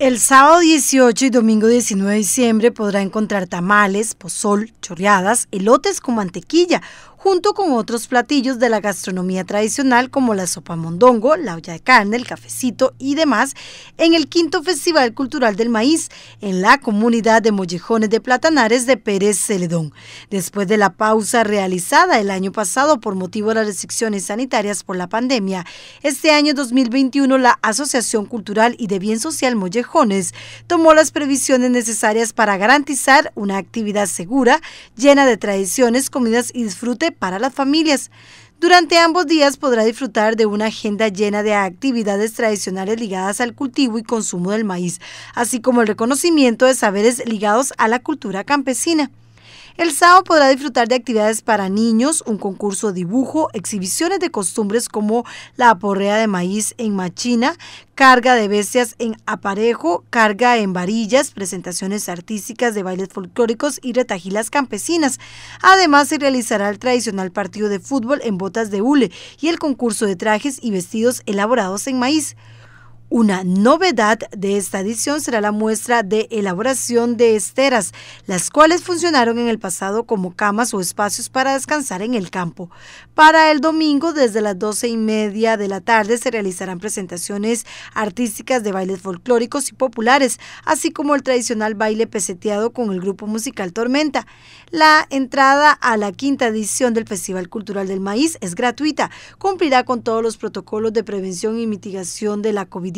El sábado 18 y domingo 19 de diciembre podrá encontrar tamales, pozol, chorreadas, elotes con mantequilla, junto con otros platillos de la gastronomía tradicional como la sopa mondongo, la olla de carne, el cafecito y demás, en el quinto Festival Cultural del Maíz en la comunidad de Mollejones de Platanares de Pérez Celedón. Después de la pausa realizada el año pasado por motivo de las restricciones sanitarias por la pandemia, este año 2021 la Asociación Cultural y de Bien Social Mollejones tomó las previsiones necesarias para garantizar una actividad segura, llena de tradiciones, comidas y disfrute para las familias. Durante ambos días podrá disfrutar de una agenda llena de actividades tradicionales ligadas al cultivo y consumo del maíz, así como el reconocimiento de saberes ligados a la cultura campesina. El sábado podrá disfrutar de actividades para niños, un concurso de dibujo, exhibiciones de costumbres como la aporrea de maíz en Machina, carga de bestias en aparejo, carga en varillas, presentaciones artísticas de bailes folclóricos y retajilas campesinas. Además se realizará el tradicional partido de fútbol en botas de hule y el concurso de trajes y vestidos elaborados en maíz. Una novedad de esta edición será la muestra de elaboración de esteras, las cuales funcionaron en el pasado como camas o espacios para descansar en el campo. Para el domingo, desde las doce y media de la tarde, se realizarán presentaciones artísticas de bailes folclóricos y populares, así como el tradicional baile peseteado con el grupo musical Tormenta. La entrada a la quinta edición del Festival Cultural del Maíz es gratuita, cumplirá con todos los protocolos de prevención y mitigación de la covid -19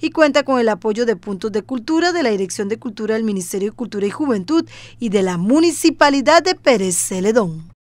y cuenta con el apoyo de Puntos de Cultura, de la Dirección de Cultura del Ministerio de Cultura y Juventud y de la Municipalidad de Pérez Celedón.